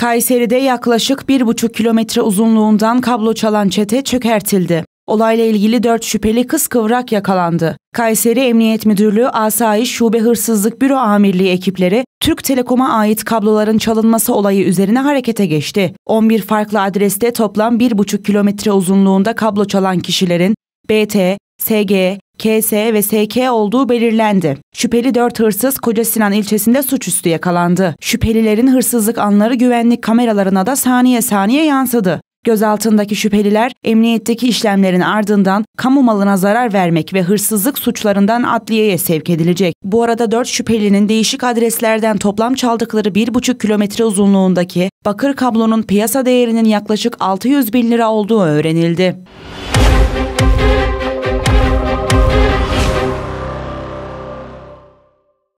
Kayseri'de yaklaşık 1,5 kilometre uzunluğundan kablo çalan çete çökertildi. Olayla ilgili 4 şüpheli kız kıvrak yakalandı. Kayseri Emniyet Müdürlüğü Asayiş Şube Hırsızlık Büro Amirliği ekipleri Türk Telekom'a ait kabloların çalınması olayı üzerine harekete geçti. 11 farklı adreste toplam 1,5 kilometre uzunluğunda kablo çalan kişilerin BT, SG, KS ve SK olduğu belirlendi. Şüpheli 4 hırsız Koca Sinan ilçesinde suçüstü yakalandı. Şüphelilerin hırsızlık anları güvenlik kameralarına da saniye saniye yansıdı. Gözaltındaki şüpheliler emniyetteki işlemlerin ardından kamu malına zarar vermek ve hırsızlık suçlarından adliyeye sevk edilecek. Bu arada 4 şüphelinin değişik adreslerden toplam çaldıkları 1,5 kilometre uzunluğundaki bakır kablonun piyasa değerinin yaklaşık 600 bin lira olduğu öğrenildi.